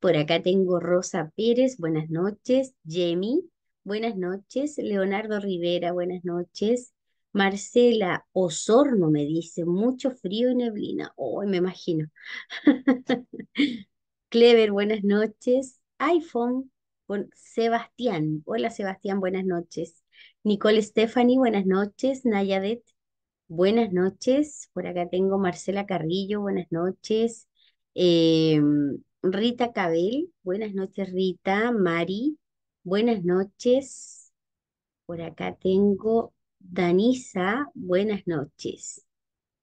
Por acá tengo Rosa Pérez, buenas noches. Jamie, buenas noches. Leonardo Rivera, buenas noches. Marcela Osorno me dice, mucho frío y neblina. Hoy me imagino. Clever, buenas noches. iPhone, Sebastián. Hola Sebastián, buenas noches. Nicole Stephanie, buenas noches. Nayadet, buenas noches. Por acá tengo Marcela Carrillo, buenas noches. Em, Rita Cabel, buenas noches Rita, Mari, buenas noches. Por acá tengo Danisa, buenas noches.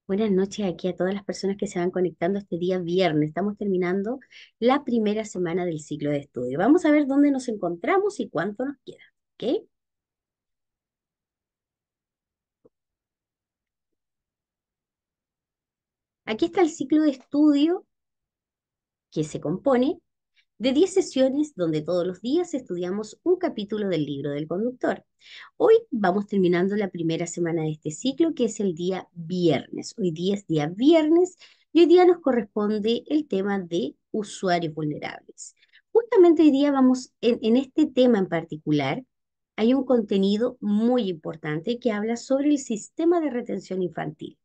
Buenas noches aquí a todas las personas que se van conectando este día viernes. Estamos terminando la primera semana del ciclo de estudio. Vamos a ver dónde nos encontramos y cuánto nos queda, Aquí está el ciclo de estudio que se compone de 10 sesiones donde todos los días estudiamos un capítulo del libro del conductor. Hoy vamos terminando la primera semana de este ciclo, que es el día viernes. Hoy día es día viernes y hoy día nos corresponde el tema de usuarios vulnerables. Justamente hoy día vamos, en, en este tema en particular, hay un contenido muy importante que habla sobre el sistema de retención infantil.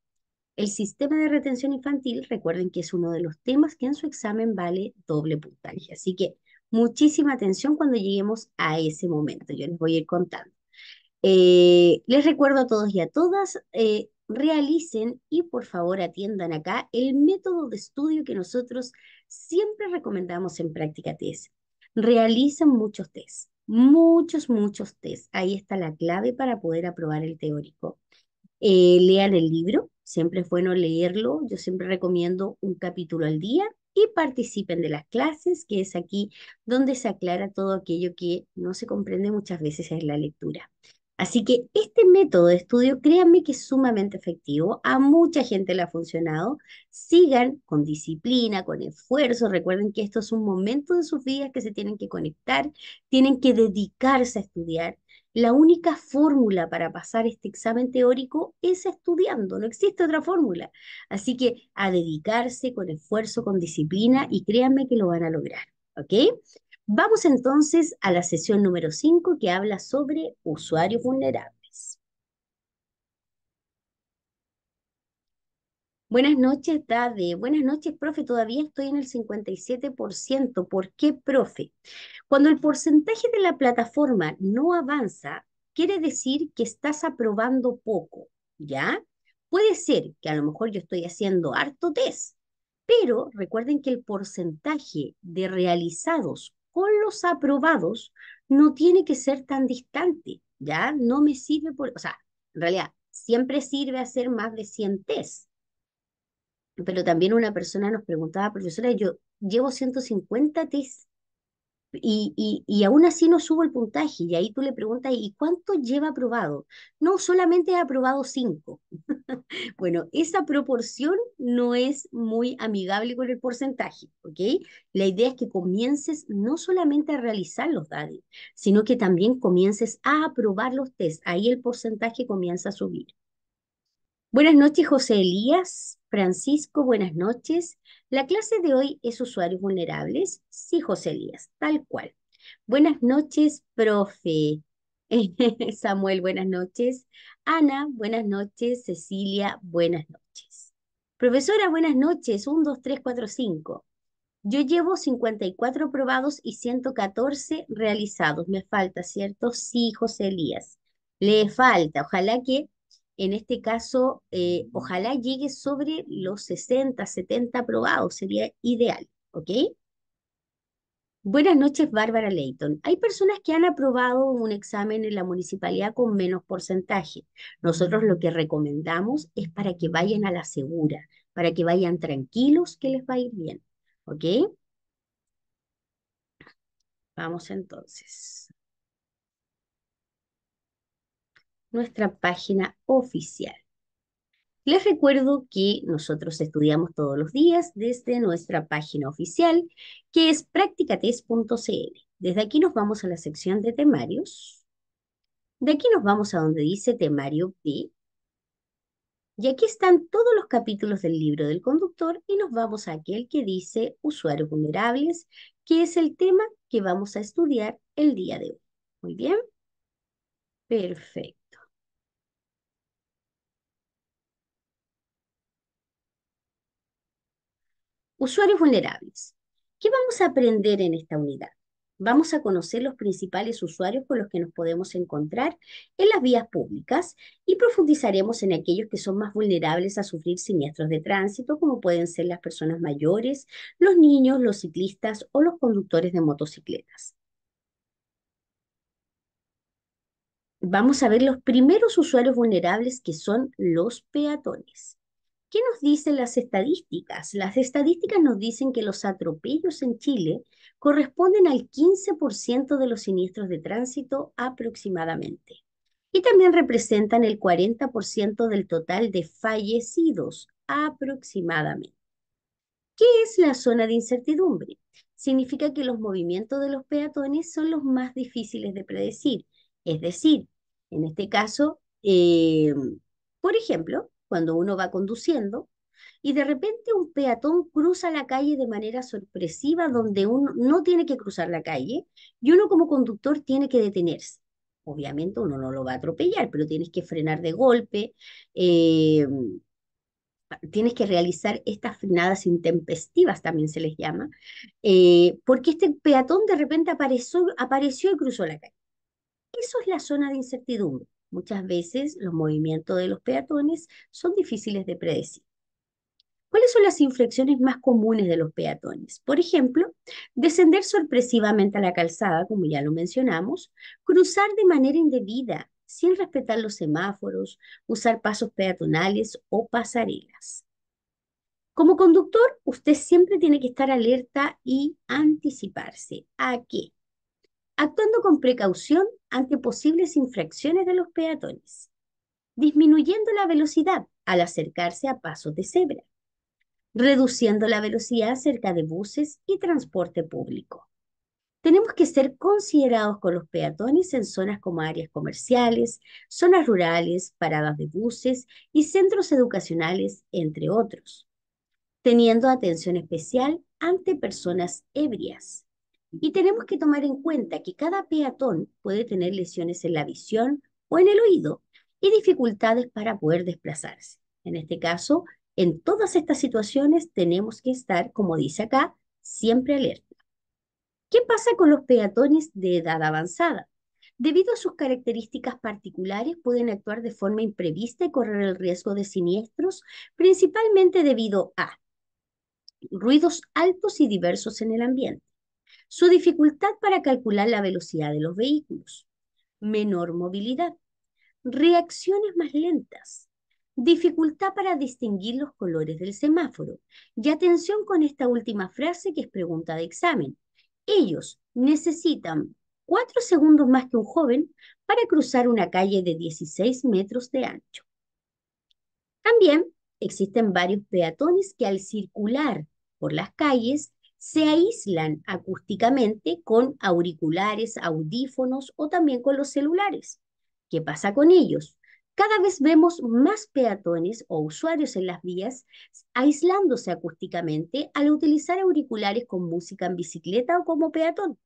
El sistema de retención infantil, recuerden que es uno de los temas que en su examen vale doble puntaje. Así que muchísima atención cuando lleguemos a ese momento. Yo les voy a ir contando. Eh, les recuerdo a todos y a todas, eh, realicen y por favor atiendan acá el método de estudio que nosotros siempre recomendamos en práctica TES. Realicen muchos test, muchos, muchos test. Ahí está la clave para poder aprobar el teórico. Eh, lean el libro, Siempre es bueno leerlo. Yo siempre recomiendo un capítulo al día y participen de las clases, que es aquí donde se aclara todo aquello que no se comprende muchas veces en la lectura. Así que este método de estudio, créanme que es sumamente efectivo, a mucha gente le ha funcionado. Sigan con disciplina, con esfuerzo, recuerden que esto es un momento de sus vidas que se tienen que conectar, tienen que dedicarse a estudiar, la única fórmula para pasar este examen teórico es estudiando, no existe otra fórmula. Así que a dedicarse con esfuerzo, con disciplina y créanme que lo van a lograr, ¿ok? Vamos entonces a la sesión número 5 que habla sobre usuario vulnerable. Buenas noches, Dade. Buenas noches, profe. Todavía estoy en el 57%. ¿Por qué, profe? Cuando el porcentaje de la plataforma no avanza, quiere decir que estás aprobando poco, ¿ya? Puede ser que a lo mejor yo estoy haciendo harto test, pero recuerden que el porcentaje de realizados con los aprobados no tiene que ser tan distante, ¿ya? No me sirve por, o sea, en realidad, siempre sirve hacer más de 100 tests pero también una persona nos preguntaba, profesora, yo llevo 150 test y, aún así no subo el puntaje. Y ahí tú le preguntas, ¿y cuánto lleva aprobado? No, solamente ha aprobado cinco. bueno, esa proporción no es muy amigable con el porcentaje, ¿ok? La idea es que comiences no solamente a realizar los DADI, sino que también comiences a aprobar los test. Ahí el porcentaje comienza a subir. Buenas noches, José Elías. Francisco, buenas noches. La clase de hoy es usuarios vulnerables. Sí, José Elías, tal cual. Buenas noches, profe. Samuel, buenas noches. Ana, buenas noches. Cecilia, buenas noches. Profesora, buenas noches. 1, 2, 3, 4, 5. Yo llevo 54 probados y 114 realizados. Me falta, ¿cierto? Sí, José Elías. Le falta. Ojalá que en este caso, eh, ojalá llegue sobre los 60, 70 aprobados, sería ideal, ¿ok? Buenas noches, Bárbara Leighton. Hay personas que han aprobado un examen en la municipalidad con menos porcentaje. Nosotros lo que recomendamos es para que vayan a la segura, para que vayan tranquilos, que les va a ir bien, ¿ok? Vamos entonces. nuestra página oficial. Les recuerdo que nosotros estudiamos todos los días desde nuestra página oficial, que es practicates.cl. Desde aquí nos vamos a la sección de temarios. De aquí nos vamos a donde dice temario B. Y aquí están todos los capítulos del libro del conductor y nos vamos a aquel que dice usuarios vulnerables, que es el tema que vamos a estudiar el día de hoy. Muy bien. Perfecto. Usuarios vulnerables. ¿Qué vamos a aprender en esta unidad? Vamos a conocer los principales usuarios con los que nos podemos encontrar en las vías públicas y profundizaremos en aquellos que son más vulnerables a sufrir siniestros de tránsito, como pueden ser las personas mayores, los niños, los ciclistas o los conductores de motocicletas. Vamos a ver los primeros usuarios vulnerables que son los peatones. ¿Qué nos dicen las estadísticas? Las estadísticas nos dicen que los atropellos en Chile corresponden al 15% de los siniestros de tránsito aproximadamente y también representan el 40% del total de fallecidos aproximadamente. ¿Qué es la zona de incertidumbre? Significa que los movimientos de los peatones son los más difíciles de predecir. Es decir, en este caso, eh, por ejemplo, cuando uno va conduciendo, y de repente un peatón cruza la calle de manera sorpresiva donde uno no tiene que cruzar la calle y uno como conductor tiene que detenerse. Obviamente uno no lo va a atropellar, pero tienes que frenar de golpe, eh, tienes que realizar estas frenadas intempestivas, también se les llama, eh, porque este peatón de repente apareció, apareció y cruzó la calle. Eso es la zona de incertidumbre. Muchas veces los movimientos de los peatones son difíciles de predecir. ¿Cuáles son las inflexiones más comunes de los peatones? Por ejemplo, descender sorpresivamente a la calzada, como ya lo mencionamos, cruzar de manera indebida, sin respetar los semáforos, usar pasos peatonales o pasarelas. Como conductor, usted siempre tiene que estar alerta y anticiparse. ¿A qué? actuando con precaución ante posibles infracciones de los peatones, disminuyendo la velocidad al acercarse a pasos de cebra, reduciendo la velocidad cerca de buses y transporte público. Tenemos que ser considerados con los peatones en zonas como áreas comerciales, zonas rurales, paradas de buses y centros educacionales, entre otros, teniendo atención especial ante personas ebrias y tenemos que tomar en cuenta que cada peatón puede tener lesiones en la visión o en el oído y dificultades para poder desplazarse. En este caso, en todas estas situaciones tenemos que estar, como dice acá, siempre alerta. ¿Qué pasa con los peatones de edad avanzada? Debido a sus características particulares, pueden actuar de forma imprevista y correr el riesgo de siniestros, principalmente debido a ruidos altos y diversos en el ambiente, su dificultad para calcular la velocidad de los vehículos, menor movilidad, reacciones más lentas, dificultad para distinguir los colores del semáforo. Y atención con esta última frase que es pregunta de examen. Ellos necesitan cuatro segundos más que un joven para cruzar una calle de 16 metros de ancho. También existen varios peatones que al circular por las calles se aíslan acústicamente con auriculares, audífonos o también con los celulares. ¿Qué pasa con ellos? Cada vez vemos más peatones o usuarios en las vías aislándose acústicamente al utilizar auriculares con música en bicicleta o como peatón.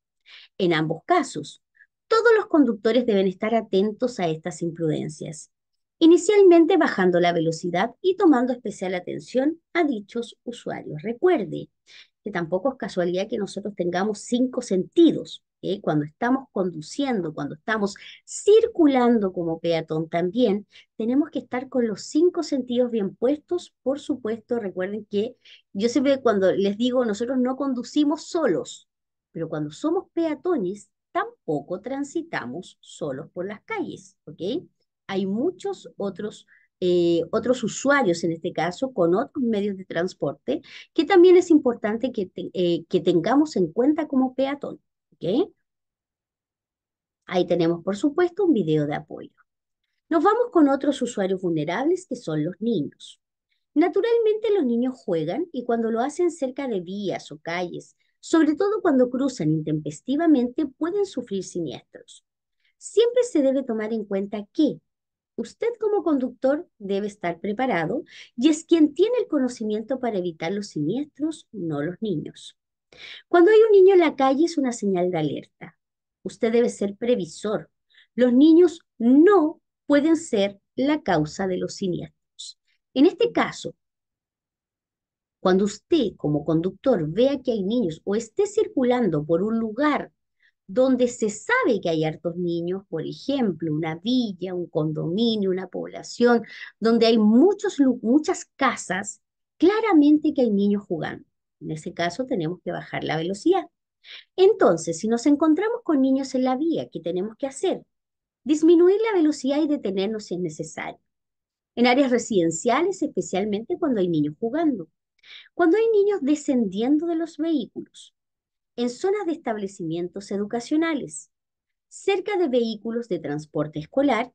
En ambos casos, todos los conductores deben estar atentos a estas imprudencias, inicialmente bajando la velocidad y tomando especial atención a dichos usuarios. Recuerde que tampoco es casualidad que nosotros tengamos cinco sentidos. Cuando estamos conduciendo, cuando estamos circulando como peatón también, tenemos que estar con los cinco sentidos bien puestos. Por supuesto, recuerden que yo siempre cuando les digo, nosotros no conducimos solos, pero cuando somos peatones, tampoco transitamos solos por las calles, okay Hay muchos otros eh, otros usuarios, en este caso, con otros medios de transporte, que también es importante que, eh, que tengamos en cuenta como peatón. ¿okay? Ahí tenemos, por supuesto, un video de apoyo. Nos vamos con otros usuarios vulnerables, que son los niños. Naturalmente los niños juegan y cuando lo hacen cerca de vías o calles, sobre todo cuando cruzan intempestivamente, pueden sufrir siniestros. Siempre se debe tomar en cuenta que Usted como conductor debe estar preparado y es quien tiene el conocimiento para evitar los siniestros, no los niños. Cuando hay un niño en la calle es una señal de alerta. Usted debe ser previsor. Los niños no pueden ser la causa de los siniestros. En este caso, cuando usted como conductor vea que hay niños o esté circulando por un lugar donde se sabe que hay hartos niños, por ejemplo, una villa, un condominio, una población, donde hay muchos, muchas casas, claramente que hay niños jugando. En ese caso tenemos que bajar la velocidad. Entonces, si nos encontramos con niños en la vía, ¿qué tenemos que hacer? Disminuir la velocidad y detenernos si es necesario. En áreas residenciales, especialmente cuando hay niños jugando. Cuando hay niños descendiendo de los vehículos, en zonas de establecimientos educacionales, cerca de vehículos de transporte escolar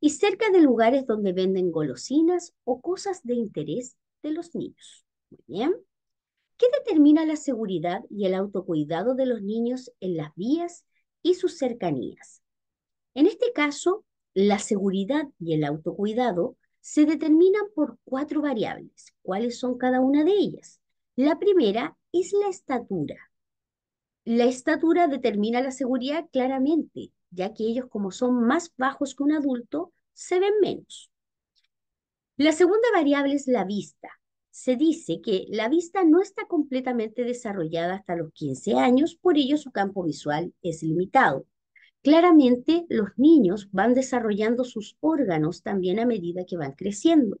y cerca de lugares donde venden golosinas o cosas de interés de los niños. Muy bien. ¿Qué determina la seguridad y el autocuidado de los niños en las vías y sus cercanías? En este caso, la seguridad y el autocuidado se determinan por cuatro variables. ¿Cuáles son cada una de ellas? La primera es la estatura. La estatura determina la seguridad claramente, ya que ellos como son más bajos que un adulto, se ven menos. La segunda variable es la vista. Se dice que la vista no está completamente desarrollada hasta los 15 años, por ello su campo visual es limitado. Claramente, los niños van desarrollando sus órganos también a medida que van creciendo.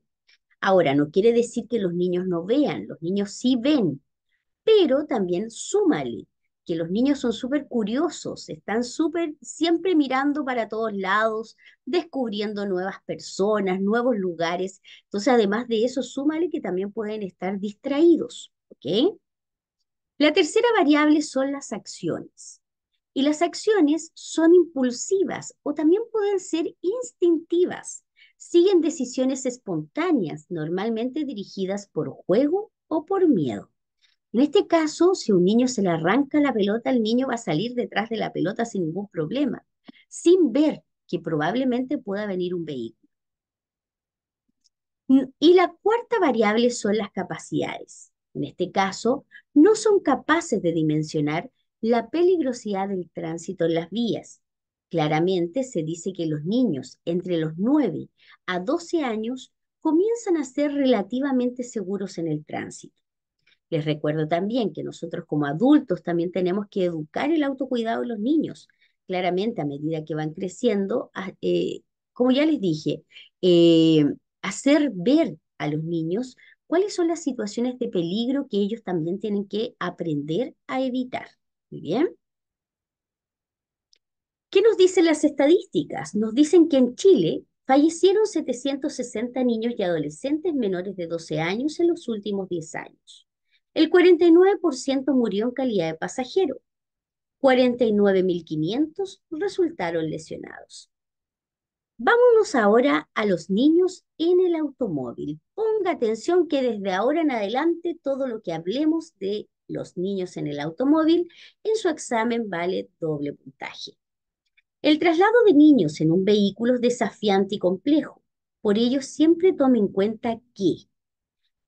Ahora, no quiere decir que los niños no vean, los niños sí ven, pero también súmale que los niños son súper curiosos, están súper siempre mirando para todos lados, descubriendo nuevas personas, nuevos lugares. Entonces, además de eso, súmale que también pueden estar distraídos, ¿ok? La tercera variable son las acciones. Y las acciones son impulsivas o también pueden ser instintivas. Siguen decisiones espontáneas, normalmente dirigidas por juego o por miedo. En este caso, si un niño se le arranca la pelota, el niño va a salir detrás de la pelota sin ningún problema, sin ver que probablemente pueda venir un vehículo. Y la cuarta variable son las capacidades. En este caso, no son capaces de dimensionar la peligrosidad del tránsito en las vías. Claramente se dice que los niños entre los 9 a 12 años comienzan a ser relativamente seguros en el tránsito. Les recuerdo también que nosotros como adultos también tenemos que educar el autocuidado de los niños. Claramente, a medida que van creciendo, eh, como ya les dije, eh, hacer ver a los niños cuáles son las situaciones de peligro que ellos también tienen que aprender a evitar. Muy bien. ¿Qué nos dicen las estadísticas? Nos dicen que en Chile fallecieron 760 niños y adolescentes menores de 12 años en los últimos 10 años. El 49% murió en calidad de pasajero. 49.500 resultaron lesionados. Vámonos ahora a los niños en el automóvil. Ponga atención que desde ahora en adelante todo lo que hablemos de los niños en el automóvil en su examen vale doble puntaje. El traslado de niños en un vehículo es desafiante y complejo. Por ello siempre tome en cuenta que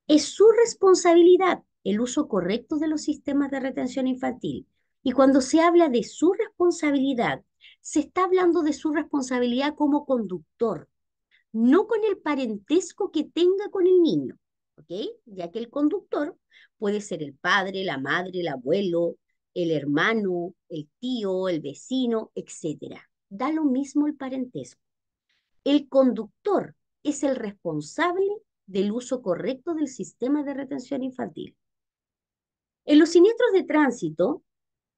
es su responsabilidad el uso correcto de los sistemas de retención infantil. Y cuando se habla de su responsabilidad, se está hablando de su responsabilidad como conductor, no con el parentesco que tenga con el niño, ¿ok? Ya que el conductor puede ser el padre, la madre, el abuelo, el hermano, el tío, el vecino, etc. Da lo mismo el parentesco. El conductor es el responsable del uso correcto del sistema de retención infantil. En los siniestros de tránsito,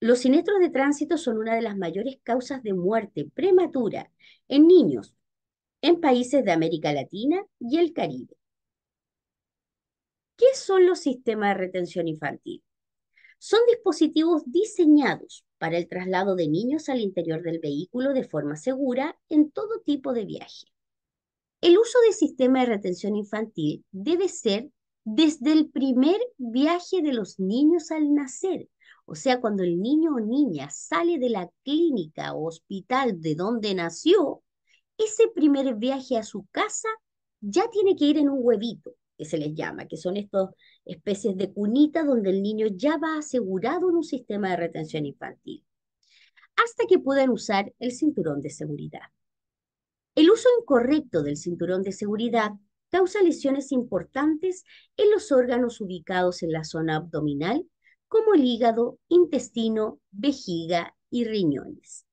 los siniestros de tránsito son una de las mayores causas de muerte prematura en niños en países de América Latina y el Caribe. ¿Qué son los sistemas de retención infantil? Son dispositivos diseñados para el traslado de niños al interior del vehículo de forma segura en todo tipo de viaje. El uso de sistemas de retención infantil debe ser desde el primer viaje de los niños al nacer. O sea, cuando el niño o niña sale de la clínica o hospital de donde nació, ese primer viaje a su casa ya tiene que ir en un huevito, que se les llama, que son estas especies de cunita donde el niño ya va asegurado en un sistema de retención infantil, hasta que puedan usar el cinturón de seguridad. El uso incorrecto del cinturón de seguridad causa lesiones importantes en los órganos ubicados en la zona abdominal, como el hígado, intestino, vejiga y riñones.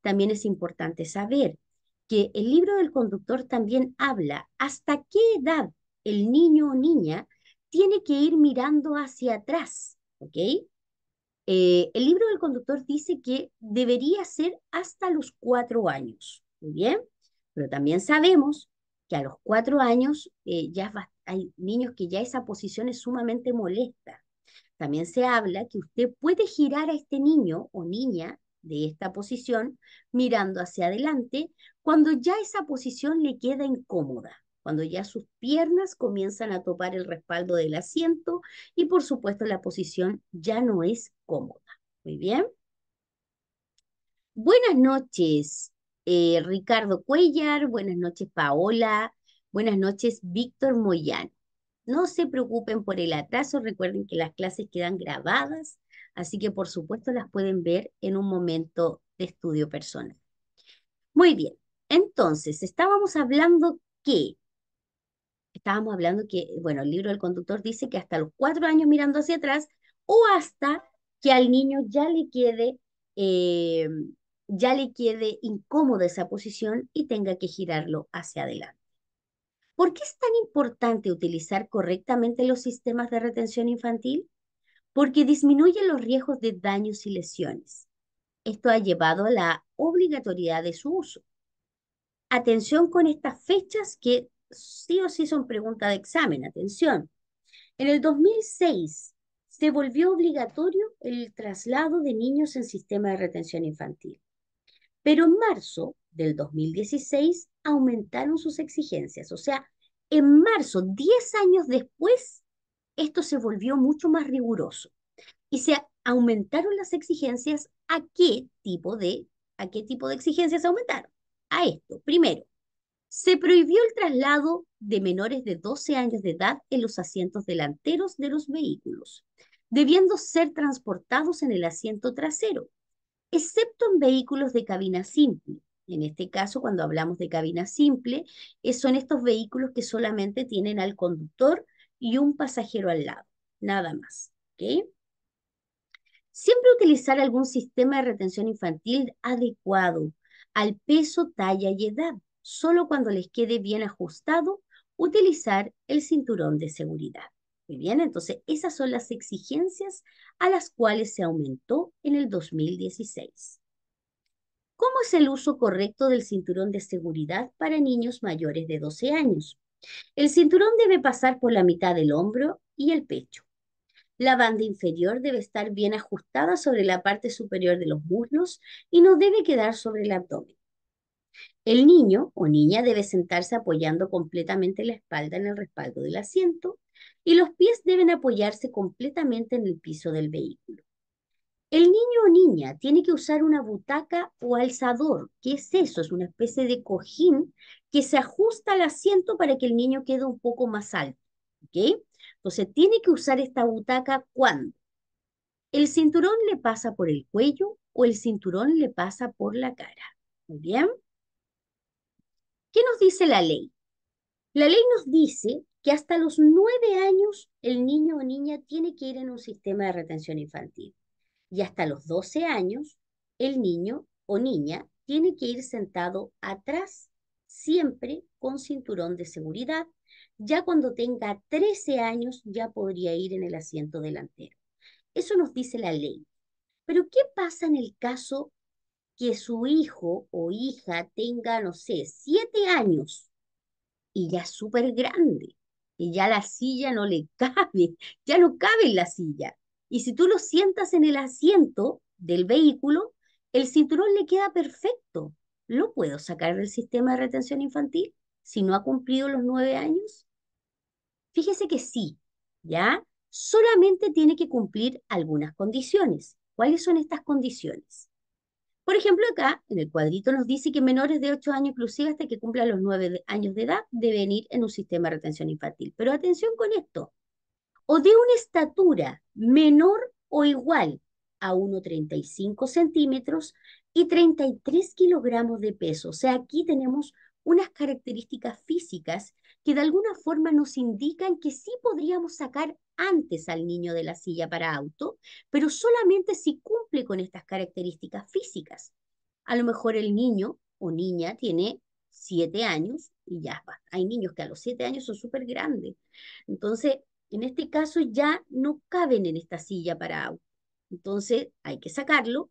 También es importante saber que el libro del conductor también habla hasta qué edad el niño o niña tiene que ir mirando hacia atrás, ¿ok? Eh, el libro del conductor dice que debería ser hasta los cuatro años, ¿muy bien? Pero también sabemos que a los cuatro años eh, ya hay niños que ya esa posición es sumamente molesta. También se habla que usted puede girar a este niño o niña de esta posición mirando hacia adelante cuando ya esa posición le queda incómoda, cuando ya sus piernas comienzan a topar el respaldo del asiento y por supuesto la posición ya no es cómoda. Muy bien. Buenas noches. Eh, Ricardo Cuellar, buenas noches Paola, buenas noches Víctor Moyano. No se preocupen por el atraso, recuerden que las clases quedan grabadas, así que por supuesto las pueden ver en un momento de estudio personal. Muy bien, entonces estábamos hablando que, estábamos hablando que, bueno, el libro del conductor dice que hasta los cuatro años mirando hacia atrás o hasta que al niño ya le quede eh, ya le quede incómoda esa posición y tenga que girarlo hacia adelante. ¿Por qué es tan importante utilizar correctamente los sistemas de retención infantil? Porque disminuye los riesgos de daños y lesiones. Esto ha llevado a la obligatoriedad de su uso. Atención con estas fechas que sí o sí son pregunta de examen, atención. En el 2006 se volvió obligatorio el traslado de niños en sistema de retención infantil. Pero en marzo del 2016 aumentaron sus exigencias, o sea, en marzo, 10 años después, esto se volvió mucho más riguroso y se aumentaron las exigencias a qué tipo de a qué tipo de exigencias aumentaron. A esto, primero, se prohibió el traslado de menores de 12 años de edad en los asientos delanteros de los vehículos, debiendo ser transportados en el asiento trasero, excepto en vehículos de cabina simple. En este caso, cuando hablamos de cabina simple, eh, son estos vehículos que solamente tienen al conductor y un pasajero al lado, nada más. Siempre utilizar algún sistema de retención infantil adecuado al peso, talla y edad. Solo cuando les quede bien ajustado, utilizar el cinturón de seguridad. Muy bien, entonces esas son las exigencias a las cuales se aumentó en el 2016. ¿Cómo es el uso correcto del cinturón de seguridad para niños mayores de 12 años? El cinturón debe pasar por la mitad del hombro y el pecho. La banda inferior debe estar bien ajustada sobre la parte superior de los muslos y no debe quedar sobre el abdomen. El niño o niña debe sentarse apoyando completamente la espalda en el respaldo del asiento y los pies deben apoyarse completamente en el piso del vehículo. El niño o niña tiene que usar una butaca o alzador. ¿Qué es eso? Es una especie de cojín que se ajusta al asiento para que el niño quede un poco más alto. Entonces, tiene que usar esta butaca cuando el cinturón le pasa por el cuello o el cinturón le pasa por la cara. Muy bien. ¿Qué nos dice la ley? La ley nos dice que hasta los nueve años el niño o niña tiene que ir en un sistema de retención infantil y hasta los 12 años el niño o niña tiene que ir sentado atrás, siempre con cinturón de seguridad. Ya cuando tenga 13 años ya podría ir en el asiento delantero. Eso nos dice la ley. Pero ¿qué pasa en el caso que su hijo o hija tenga, no sé, 7 años y ya es súper grande, y ya la silla no le cabe, ya no cabe en la silla. Y si tú lo sientas en el asiento del vehículo, el cinturón le queda perfecto. ¿Lo puedo sacar del sistema de retención infantil si no ha cumplido los nueve años? Fíjese que sí, ¿ya? Solamente tiene que cumplir algunas condiciones. ¿Cuáles son estas condiciones? Por ejemplo, acá en el cuadrito nos dice que menores de 8 años, inclusive hasta que cumplan los 9 años de edad, deben ir en un sistema de retención infantil. Pero atención con esto, o de una estatura menor o igual a 1,35 centímetros y 33 kilogramos de peso. O sea, aquí tenemos unas características físicas que de alguna forma nos indican que sí podríamos sacar antes al niño de la silla para auto, pero solamente si cumple con estas características físicas. A lo mejor el niño o niña tiene siete años y ya va. Hay niños que a los siete años son súper grandes. Entonces, en este caso ya no caben en esta silla para auto. Entonces, hay que sacarlo.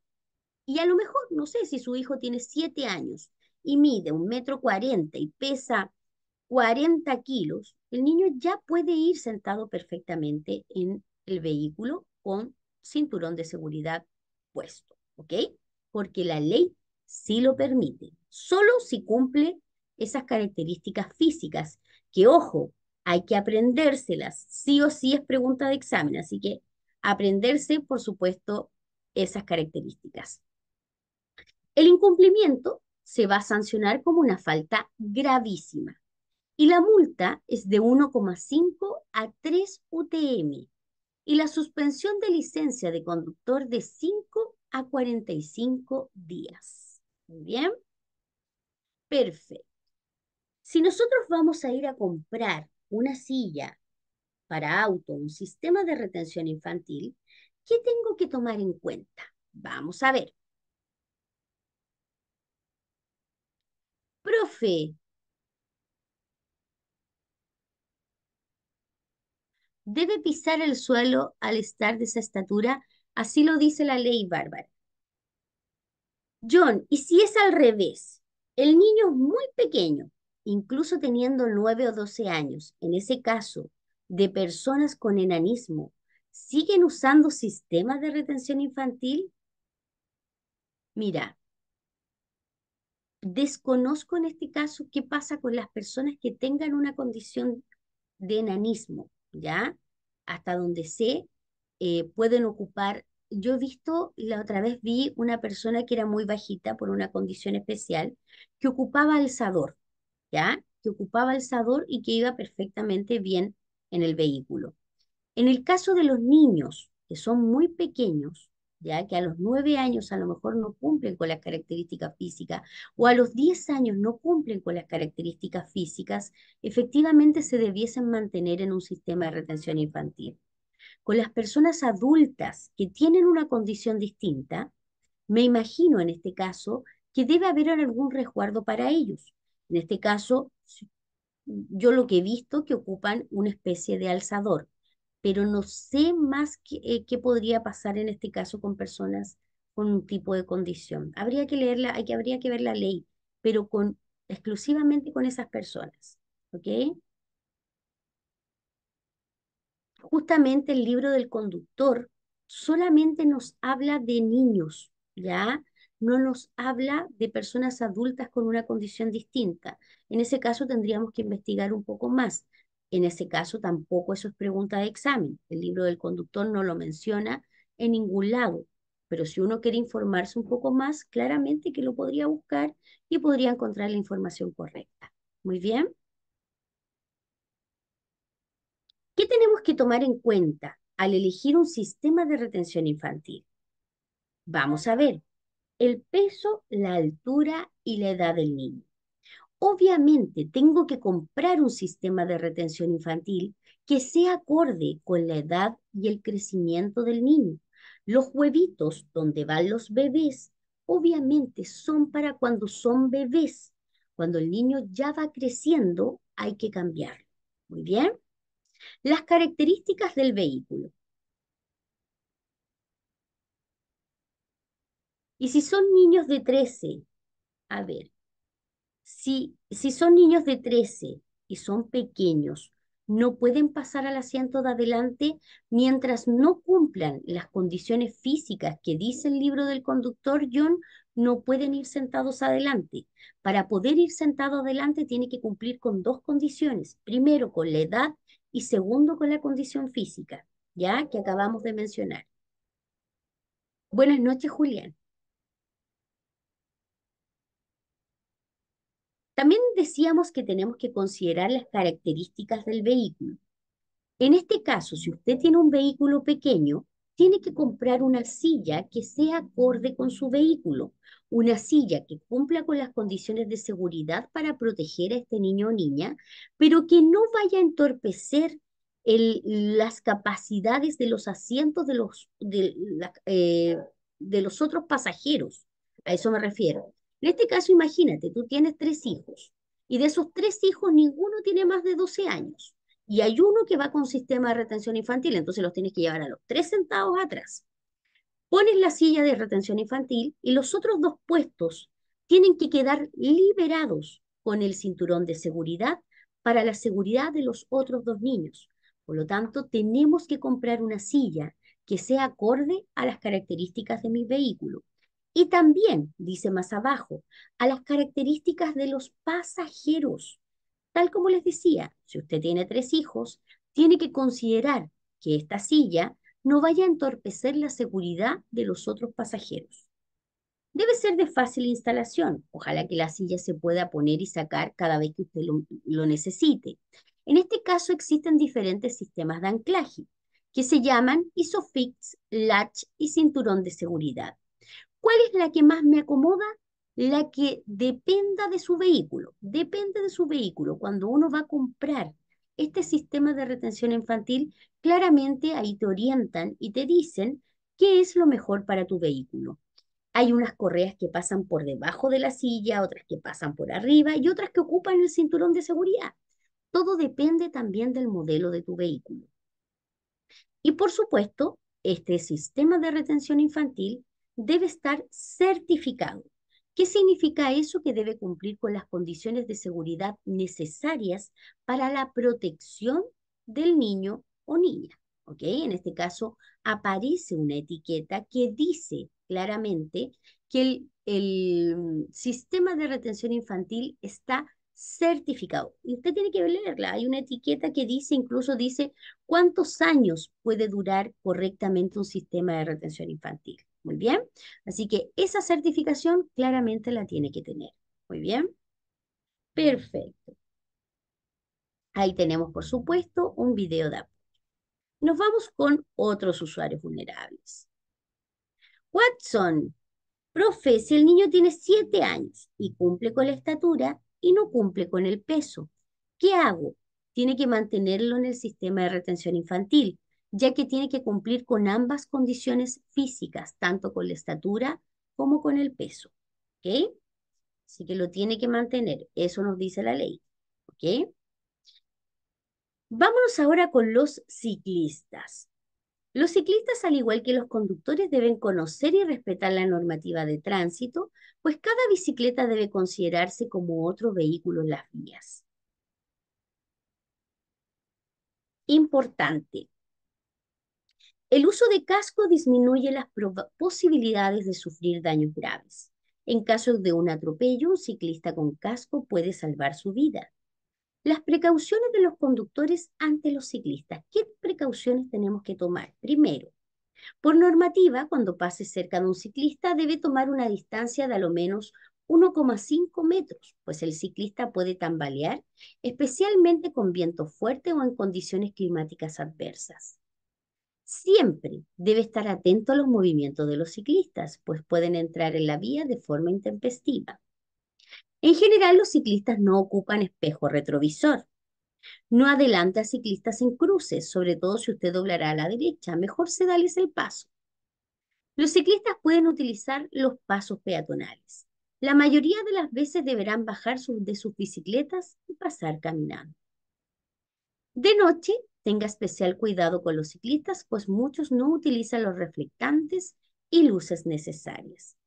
Y a lo mejor, no sé, si su hijo tiene siete años y mide un metro cuarenta y pesa 40 kilos, el niño ya puede ir sentado perfectamente en el vehículo con cinturón de seguridad puesto, ¿ok? Porque la ley sí lo permite, solo si cumple esas características físicas, que ojo, hay que aprendérselas, sí o sí es pregunta de examen, así que aprenderse, por supuesto, esas características. El incumplimiento se va a sancionar como una falta gravísima y la multa es de 1,5 a 3 UTM y la suspensión de licencia de conductor de 5 a 45 días. Muy bien. Perfecto. Si nosotros vamos a ir a comprar una silla para auto, un sistema de retención infantil, ¿qué tengo que tomar en cuenta? Vamos a ver. Profe, debe pisar el suelo al estar de esa estatura, así lo dice la ley bárbara. John, ¿y si es al revés? El niño es muy pequeño, incluso teniendo 9 o 12 años, en ese caso, de personas con enanismo, ¿siguen usando sistemas de retención infantil? Mira, desconozco en este caso qué pasa con las personas que tengan una condición de enanismo. ¿ya? Hasta donde sé, eh, pueden ocupar. Yo he visto, la otra vez vi una persona que era muy bajita por una condición especial, que ocupaba alzador, ¿ya? Que ocupaba alzador y que iba perfectamente bien en el vehículo. En el caso de los niños, que son muy pequeños, ya que a los nueve años a lo mejor no cumplen con las características físicas o a los diez años no cumplen con las características físicas, efectivamente se debiesen mantener en un sistema de retención infantil. Con las personas adultas que tienen una condición distinta, me imagino en este caso que debe haber algún resguardo para ellos. En este caso, yo lo que he visto que ocupan una especie de alzador pero no sé más eh, qué, podría pasar en este caso con personas con un tipo de condición. Habría que leerla, hay que, habría que ver la ley, pero con, exclusivamente con esas personas. ¿Ok? Justamente el libro del conductor solamente nos habla de niños, ¿ya? No nos habla de personas adultas con una condición distinta. En ese caso tendríamos que investigar un poco más. En ese caso tampoco eso es pregunta de examen. El libro del conductor no lo menciona en ningún lado. Pero si uno quiere informarse un poco más, claramente que lo podría buscar y podría encontrar la información correcta. Muy bien. ¿Qué tenemos que tomar en cuenta al elegir un sistema de retención infantil? Vamos a ver el peso, la altura y la edad del niño. Obviamente tengo que comprar un sistema de retención infantil que sea acorde con la edad y el crecimiento del niño. Los huevitos donde van los bebés, obviamente son para cuando son bebés. Cuando el niño ya va creciendo, hay que cambiarlo. Muy bien. Las características del vehículo. Y si son niños de 13, a ver, si, son niños de 13 y son pequeños, no pueden pasar al asiento de adelante mientras no cumplan las condiciones físicas que dice el libro del conductor, John, no pueden ir sentados adelante. Para poder ir sentado adelante tiene que cumplir con dos condiciones. Primero, con la edad y segundo, con la condición física, ya que acabamos de mencionar. Buenas noches, Julián. También decíamos que tenemos que considerar las características del vehículo. En este caso, si usted tiene un vehículo pequeño, tiene que comprar una silla que sea acorde con su vehículo, una silla que cumpla con las condiciones de seguridad para proteger a este niño o niña, pero que no vaya a entorpecer las capacidades de los asientos de los, de eh, los otros pasajeros. A eso me refiero. En este caso, imagínate, tú tienes tres hijos y de esos tres hijos ninguno tiene más de 12 años y hay uno que va con sistema de retención infantil, entonces los tienes que llevar a los tres centavos atrás. Pones la silla de retención infantil y los otros dos puestos tienen que quedar liberados con el cinturón de seguridad para la seguridad de los otros dos niños. Por lo tanto, tenemos que comprar una silla que sea acorde a las características de mi vehículo. Y también, dice más abajo, a las características de los pasajeros. Tal como les decía, si usted tiene tres hijos, tiene que considerar que esta silla no vaya a entorpecer la seguridad de los otros pasajeros. Debe ser de fácil instalación. Ojalá que la silla se pueda poner y sacar cada vez que usted lo, necesite. En este caso existen diferentes sistemas de anclaje que se llaman ISOFIX, LATCH y cinturón de seguridad. ¿Cuál es la que más me acomoda? La que dependa de su vehículo. Depende de su vehículo. Cuando uno va a comprar este sistema de retención infantil, claramente ahí te orientan y te dicen qué es lo mejor para tu vehículo. Hay unas correas que pasan por debajo de la silla, otras que pasan por arriba y otras que ocupan el cinturón de seguridad. Todo depende también del modelo de tu vehículo. Y por supuesto, este sistema de retención infantil debe estar certificado. ¿Qué significa eso? Que debe cumplir con las condiciones de seguridad necesarias para la protección del niño o niña. En este caso, aparece una etiqueta que dice claramente que el, el mm, sistema de retención infantil está certificado. Y usted tiene que leerla. Hay una etiqueta que dice, incluso dice, cuántos años puede durar correctamente un sistema de retención infantil. Muy bien. Así que esa certificación claramente la tiene que tener. Muy bien. Perfecto. Ahí tenemos, por supuesto, un video de apoyo. Nos vamos con otros usuarios vulnerables. Watson, profe, si el niño tiene 7 años y cumple con la estatura y no cumple con el peso, ¿qué hago? Tiene que mantenerlo en el sistema de retención infantil ya que tiene que cumplir con ambas condiciones físicas, tanto con la estatura como con el peso. ¿Ok? Así que lo tiene que mantener. Eso nos dice la ley. ¿Ok? Vámonos ahora con los ciclistas. Los ciclistas, al igual que los conductores, deben conocer y respetar la normativa de tránsito, pues cada bicicleta debe considerarse como otro vehículo en las vías. Importante, el uso de casco disminuye las posibilidades de sufrir daños graves. En caso de un atropello, un ciclista con casco puede salvar su vida. Las precauciones de los conductores ante los ciclistas. ¿Qué precauciones tenemos que tomar? Primero, por normativa, cuando pase cerca de un ciclista, debe tomar una distancia de a lo menos 1,5 metros, pues el ciclista puede tambalear, especialmente con viento fuerte o en condiciones climáticas adversas. Siempre debe estar atento a los movimientos de los ciclistas, pues pueden entrar en la vía de forma intempestiva. En general, los ciclistas no ocupan espejo retrovisor. No adelante a ciclistas en cruces, sobre todo si usted doblará a la derecha, mejor se dales el paso. Los ciclistas pueden utilizar los pasos peatonales. La mayoría de las veces deberán bajar de sus bicicletas y pasar caminando. De noche, Tenga especial cuidado con los ciclistas, pues muchos no utilizan los reflectantes y luces necesarias.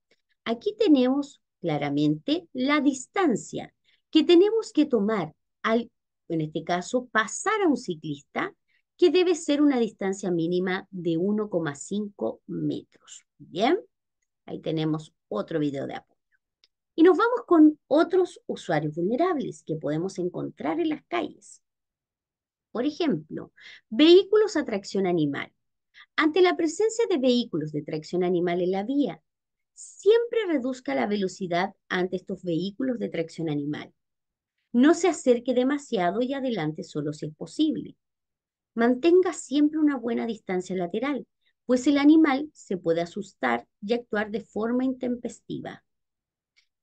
Aquí tenemos claramente la distancia que tenemos que tomar al, en este caso, pasar a un ciclista, que debe ser una distancia mínima de 1,5 metros. Bien, ahí tenemos otro video de apoyo. Y nos vamos con otros usuarios vulnerables que podemos encontrar en las calles. Por ejemplo, vehículos a tracción animal. Ante la presencia de vehículos de tracción animal en la vía, siempre reduzca la velocidad ante estos vehículos de tracción animal. No se acerque demasiado y adelante solo si es posible. Mantenga siempre una buena distancia lateral, pues el animal se puede asustar y actuar de forma intempestiva.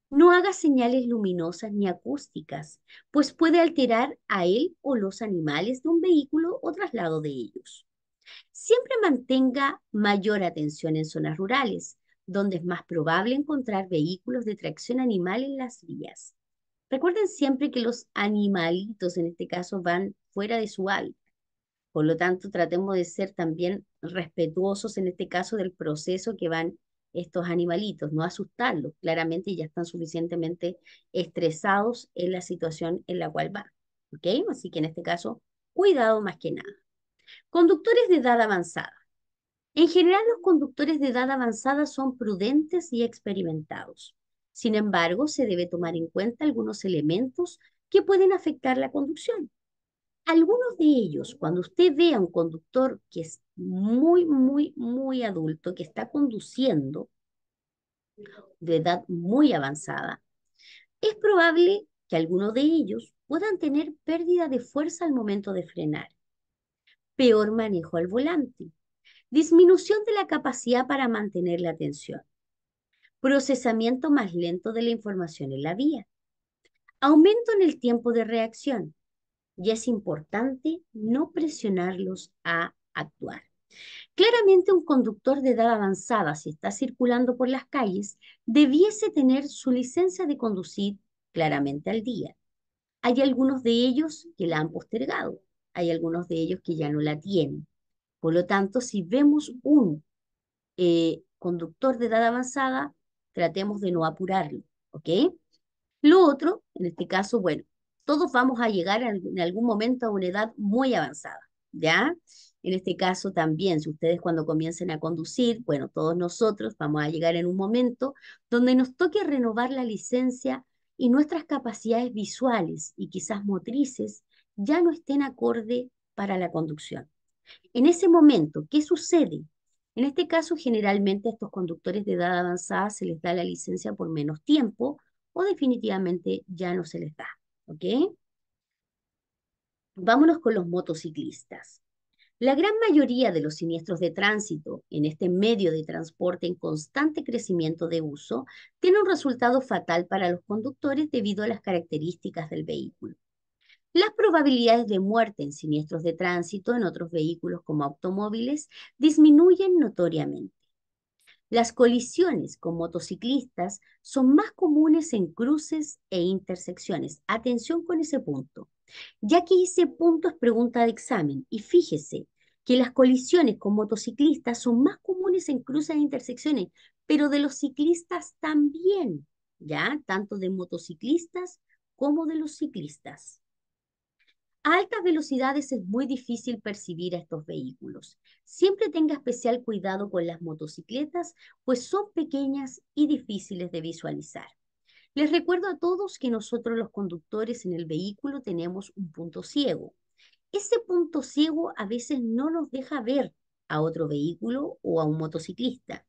No haga señales luminosas ni acústicas, pues puede alterar a él o los animales de un vehículo o traslado de ellos. Siempre mantenga mayor atención en zonas rurales, donde es más probable encontrar vehículos de tracción animal en las vías. Recuerden siempre que los animalitos, en este caso, van fuera de su hábitat. Por lo tanto, tratemos de ser también respetuosos en este caso del proceso que van estos animalitos, no asustarlos, claramente ya están suficientemente estresados en la situación en la cual van, ¿ok? Así que en este caso, cuidado más que nada. Conductores de edad avanzada. En general, los conductores de edad avanzada son prudentes y experimentados. Sin embargo, se debe tomar en cuenta algunos elementos que pueden afectar la conducción. Algunos de ellos, cuando usted ve a un conductor que es muy, muy, muy adulto, que está conduciendo de edad muy avanzada, es probable que algunos de ellos puedan tener pérdida de fuerza al momento de frenar, peor manejo al volante, disminución de la capacidad para mantener la atención, procesamiento más lento de la información en la vía, aumento en el tiempo de reacción, y es importante no presionarlos a actuar. Claramente un conductor de edad avanzada, si está circulando por las calles, debiese tener su licencia de conducir claramente al día. Hay algunos de ellos que la han postergado, hay algunos de ellos que ya no la tienen. Por lo tanto, si vemos un eh, conductor de edad avanzada, tratemos de no apurarlo, ¿ok? Lo otro, en este caso, bueno, todos vamos a llegar en algún momento a una edad muy avanzada, ¿ya? En este caso también, si ustedes cuando comiencen a conducir, bueno, todos nosotros vamos a llegar en un momento donde nos toque renovar la licencia y nuestras capacidades visuales y quizás motrices ya no estén acorde para la conducción. En ese momento, ¿qué sucede? En este caso, generalmente a estos conductores de edad avanzada se les da la licencia por menos tiempo o definitivamente ya no se les da. ¿Ok? Vámonos con los motociclistas. La gran mayoría de los siniestros de tránsito en este medio de transporte en constante crecimiento de uso tiene un resultado fatal para los conductores debido a las características del vehículo. Las probabilidades de muerte en siniestros de tránsito en otros vehículos como automóviles disminuyen notoriamente. Las colisiones con motociclistas son más comunes en cruces e intersecciones. Atención con ese punto, ya que ese punto es pregunta de examen y fíjese que las colisiones con motociclistas son más comunes en cruces e intersecciones, pero de los ciclistas también, ¿ya? Tanto de motociclistas como de los ciclistas. A altas velocidades es muy difícil percibir a estos vehículos. Siempre tenga especial cuidado con las motocicletas, pues son pequeñas y difíciles de visualizar. Les recuerdo a todos que nosotros los conductores en el vehículo tenemos un punto ciego. Ese punto ciego a veces no nos deja ver a otro vehículo o a un motociclista.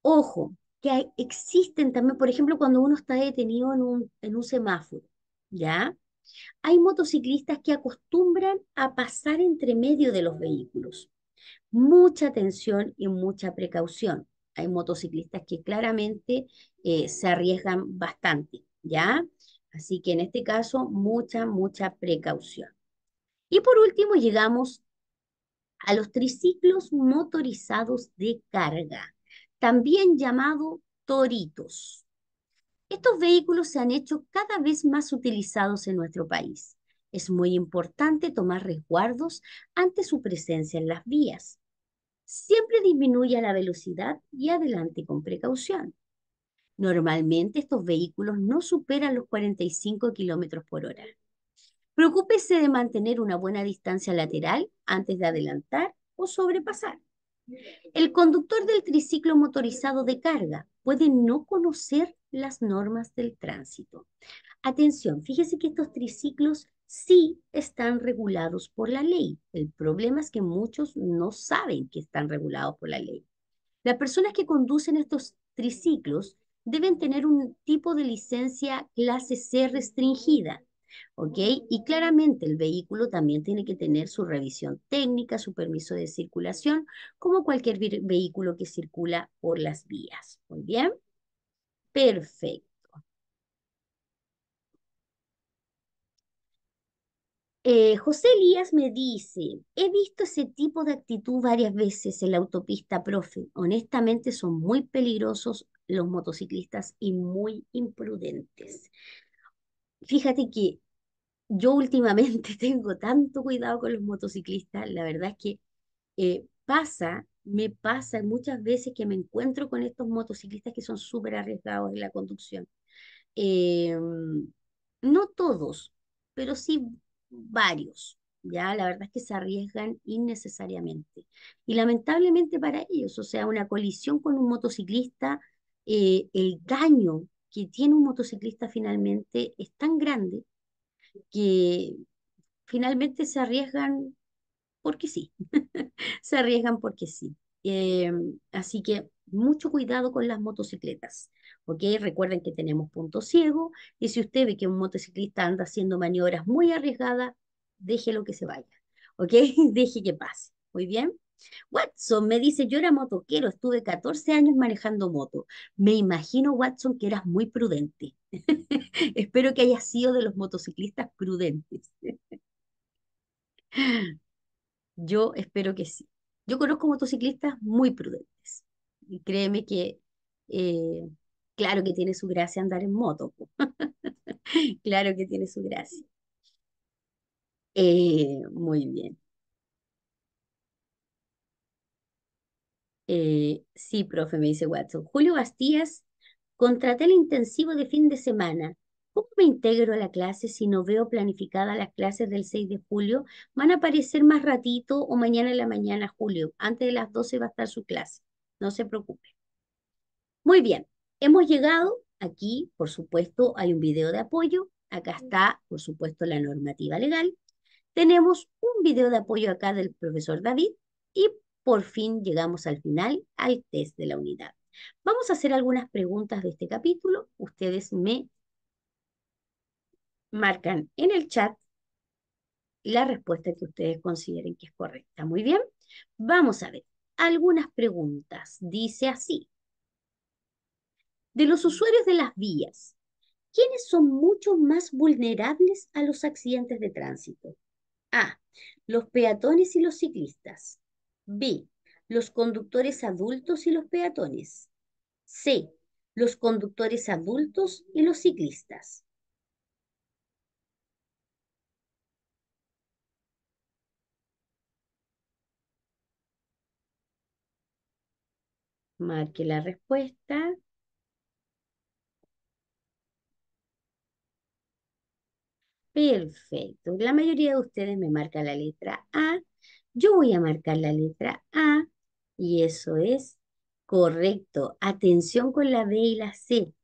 Ojo, que existen también, por ejemplo, cuando uno está detenido en un semáforo, ¿ya? Hay motociclistas que acostumbran a pasar entre medio de los vehículos. Mucha atención y mucha precaución. Hay motociclistas que claramente eh, se arriesgan bastante, ¿ya? Así que en este caso, mucha, mucha precaución. Y por último, llegamos a los triciclos motorizados de carga, también llamado toritos. Estos vehículos se han hecho cada vez más utilizados en nuestro país. Es muy importante tomar resguardos ante su presencia en las vías. Siempre disminuya la velocidad y adelante con precaución. Normalmente estos vehículos no superan los 45 km por hora. Preocúpese de mantener una buena distancia lateral antes de adelantar o sobrepasar. El conductor del triciclo motorizado de carga puede no conocer las normas del tránsito. Atención, fíjese que estos triciclos sí están regulados por la ley. El problema es que muchos no saben que están regulados por la ley. Las personas que conducen estos triciclos deben tener un tipo de licencia clase C restringida ¿ok? Y claramente el vehículo también tiene que tener su revisión técnica, su permiso de circulación, como cualquier vehículo que circula por las vías. Muy bien. Perfecto. Eh, José Elías me dice, he visto ese tipo de actitud varias veces en la autopista, profe. Honestamente son muy peligrosos los motociclistas y muy imprudentes. Fíjate que yo últimamente tengo tanto cuidado con los motociclistas, la verdad es que eh, pasa, me pasa muchas veces que me encuentro con estos motociclistas que son súper arriesgados en la conducción. Em, no todos, pero sí varios, ya la verdad es que se arriesgan innecesariamente. Y lamentablemente para ellos, o sea, una colisión con un motociclista, eh, el daño que tiene un motociclista finalmente es tan grande que finalmente se arriesgan porque sí, se arriesgan porque sí. Eh, así que mucho cuidado con las motocicletas, ¿ok? Recuerden que tenemos punto ciego y si usted ve que un motociclista anda haciendo maniobras muy arriesgadas, déjelo que se vaya, ¿ok? Deje que pase, ¿muy bien? Watson me dice, yo era motoquero, estuve 14 años manejando moto. Me imagino, Watson, que eras muy prudente. Espero que hayas sido de los motociclistas prudentes. yo espero que sí. Yo conozco motociclistas muy prudentes. Y créeme que, eh, claro que tiene su gracia andar en moto. claro que tiene su gracia. Eh, muy bien. Eh, sí, profe, me dice Watson. Julio Bastías, contraté el intensivo de fin de semana. ¿Cómo me integro a la clase si no veo planificada las clases del 6 de julio? Van a aparecer más ratito o mañana en la mañana, Julio. Antes de las 12 va a estar su clase. No se preocupe. Muy bien, hemos llegado. Aquí, por supuesto, hay un video de apoyo. Acá está, por supuesto, la normativa legal. Tenemos un video de apoyo acá del profesor David y por fin llegamos al final, al test de la unidad. Vamos a hacer algunas preguntas de este capítulo. Ustedes me marcan en el chat la respuesta que ustedes consideren que es correcta. Muy bien, vamos a ver. Algunas preguntas. Dice así. De los usuarios de las vías, ¿quiénes son mucho más vulnerables a los accidentes de tránsito? A. Los peatones y los ciclistas. B. Los conductores adultos y los peatones. C. Los conductores adultos y los ciclistas. Marque la respuesta. Perfecto. La mayoría de ustedes me marca la letra A yo voy a marcar la letra A y eso es correcto. Atención con la B y la C.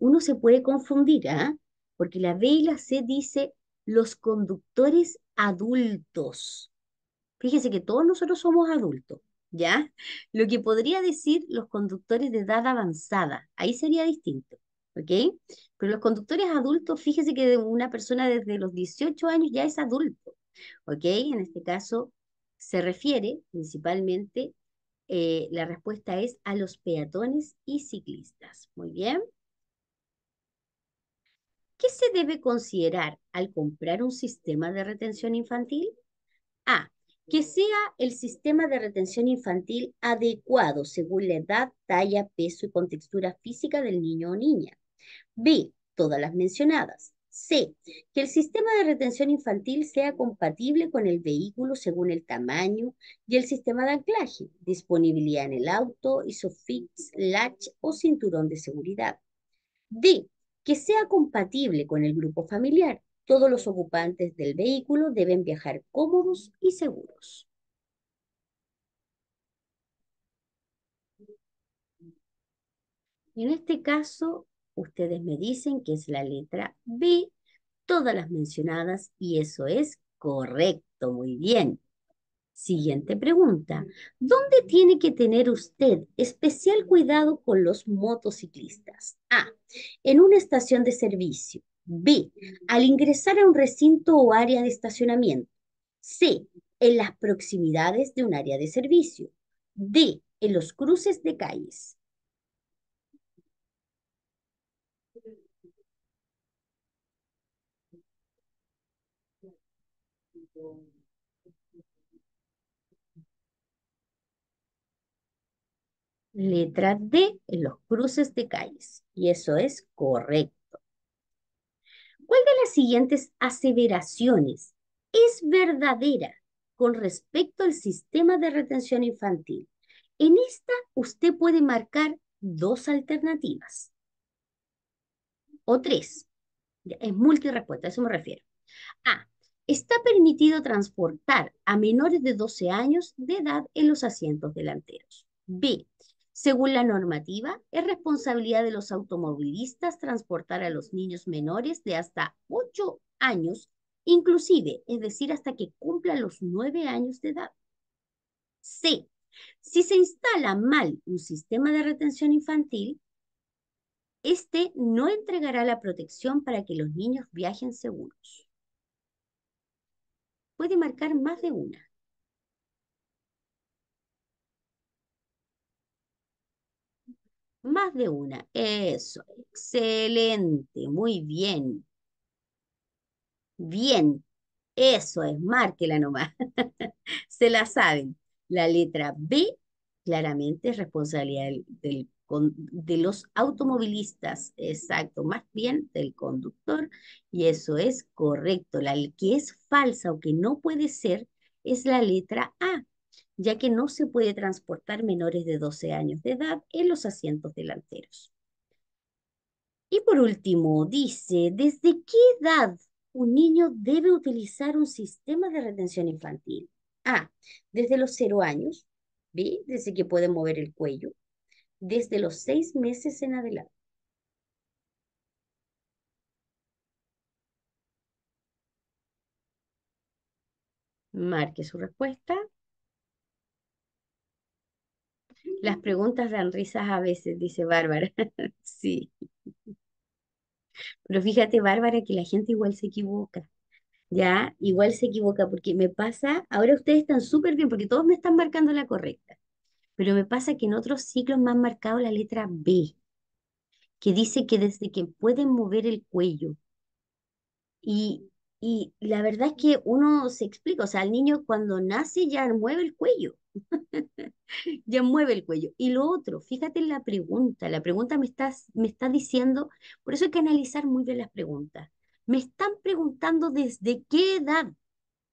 Uno se puede confundir, ¿ah? Porque la B y la C dice los conductores adultos. Fíjese que todos nosotros somos adultos, ¿ya? Lo que podría decir los conductores de edad avanzada, ahí sería distinto, ¿ok? Pero los conductores adultos, fíjese que una persona desde los 18 años ya es adulto, ¿ok? En este caso, se refiere principalmente, eh, la respuesta es a los peatones y ciclistas. Muy bien. ¿Qué se debe considerar al comprar un sistema de retención infantil? A. Que sea el sistema de retención infantil adecuado según la edad, talla, peso y contextura física del niño o niña. B. Todas las mencionadas. C. Que el sistema de retención infantil sea compatible con el vehículo según el tamaño y el sistema de anclaje, disponibilidad en el auto, isofix, latch o cinturón de seguridad. D. Que sea compatible con el grupo familiar. Todos los ocupantes del vehículo deben viajar cómodos y seguros. En este caso, Ustedes me dicen que es la letra B, todas las mencionadas, y eso es correcto, muy bien. Siguiente pregunta. ¿Dónde tiene que tener usted especial cuidado con los motociclistas? A. En una estación de servicio. B. Al ingresar a un recinto o área de estacionamiento. C. En las proximidades de un área de servicio. D. En los cruces de calles. letra D en los cruces de calles. Y eso es correcto. ¿Cuál de las siguientes aseveraciones es verdadera con respecto al sistema de retención infantil? En esta usted puede marcar dos alternativas o tres. Es multirespuesta, a eso me refiero. A. Está permitido transportar a menores de 12 años de edad en los asientos delanteros. B. Según la normativa, es responsabilidad de los automovilistas transportar a los niños menores de hasta 8 años, inclusive, es decir, hasta que cumplan los 9 años de edad. C. Si se instala mal un sistema de retención infantil, este no entregará la protección para que los niños viajen seguros. Puede marcar más de una. Más de una. Eso. Excelente. Muy bien. Bien. Eso es. la nomás. Se la saben. La letra B claramente es responsabilidad del de los automovilistas, exacto, más bien del conductor, y eso es correcto. La que es falsa o que no puede ser es la letra A, ya que no se puede transportar menores de 12 años de edad en los asientos delanteros. Y por último, dice, ¿desde qué edad un niño debe utilizar un sistema de retención infantil? A, desde los 0 años, desde que puede mover el cuello, desde los 6 meses en adelante. Marque su respuesta. Las preguntas dan risas a veces, dice Bárbara. sí. Pero fíjate, Bárbara, que la gente igual se equivoca. Ya, igual se equivoca porque me pasa, ahora ustedes están súper bien porque todos me están marcando la correcta, pero me pasa que en otros ciclos me han marcado la letra B, que dice que desde que pueden mover el cuello. Y y la verdad es que uno se explica, o sea, el niño cuando nace ya mueve el cuello, ya mueve el cuello. Y lo otro, fíjate en la pregunta, la pregunta me está, me está diciendo, por eso hay que analizar muy bien las preguntas. Me están preguntando desde qué edad,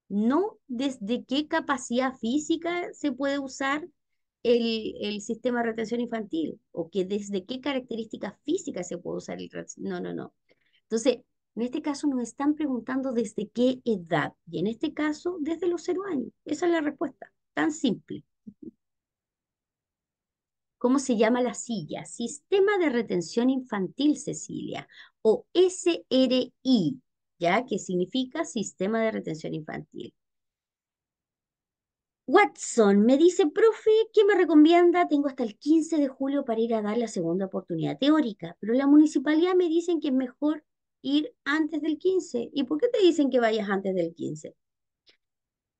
no desde qué capacidad física se puede usar el, sistema de retención infantil, o que desde qué características físicas se puede usar el... No, no, no. Entonces, en este caso nos están preguntando desde qué edad y en este caso desde los cero años. Esa es la respuesta, tan simple. ¿Cómo se llama la silla? Sistema de Retención Infantil, Cecilia, o SRI, ya que significa Sistema de Retención Infantil. Watson me dice, profe, ¿qué me recomienda? Tengo hasta el 15 de julio para ir a dar la segunda oportunidad teórica, pero la municipalidad me dicen que es mejor ir antes del 15. ¿Y por qué te dicen que vayas antes del 15?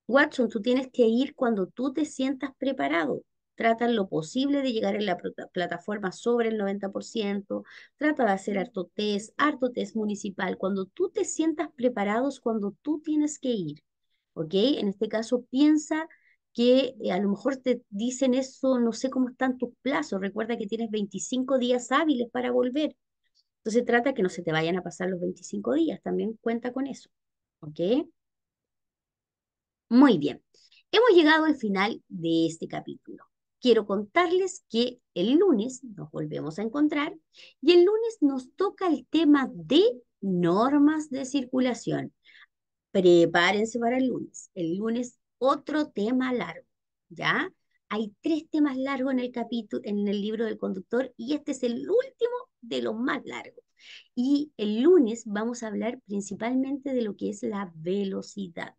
Watson, tú tienes que ir cuando tú te sientas preparado. Trata lo posible de llegar en la plataforma sobre el 90%, trata de hacer harto test, harto test municipal, cuando tú te sientas preparados, cuando tú tienes que ir, ¿ok? En este caso, piensa que eh, a lo mejor te dicen eso, no sé cómo están tus plazos, recuerda que tienes 25 días hábiles para volver, entonces trata que no se te vayan a pasar los 25 días, también cuenta con eso. ¿Ok? Muy bien. Hemos llegado al final de este capítulo. Quiero contarles que el lunes nos volvemos a encontrar y el lunes nos toca el tema de normas de circulación. Prepárense para el lunes. El lunes otro tema largo, ¿ya? Hay tres temas largos en el capítulo, en el libro del conductor y este es el último de los más largo. Y el lunes vamos a hablar principalmente de lo que es la velocidad,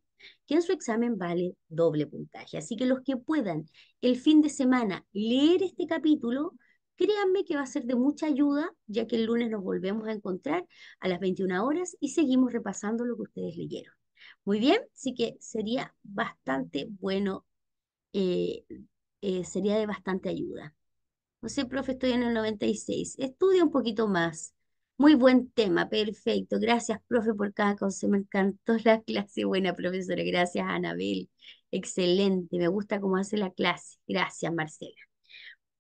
que en su examen vale doble puntaje. Así que los que puedan el fin de semana leer este capítulo, créanme que va a ser de mucha ayuda, ya que el lunes nos volvemos a encontrar a las 21 horas y seguimos repasando lo que ustedes leyeron. Muy bien, así que sería bastante bueno, eh, eh, sería de bastante ayuda. No sé, profe, estoy en el 96. Estudia un poquito más. Muy buen tema, perfecto. Gracias, profe, por cada cosa. Me encantó la clase. Buena, profesora. Gracias, Anabel. Excelente. Me gusta cómo hace la clase. Gracias, Marcela.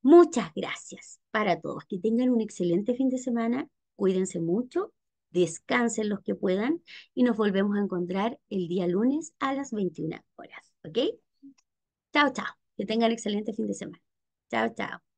Muchas gracias para todos. Que tengan un excelente fin de semana. Cuídense mucho. Descansen los que puedan. Y nos volvemos a encontrar el día lunes a las 21 horas. ¿Ok? Chao, chao. Que tengan excelente fin de semana. Chao, chao.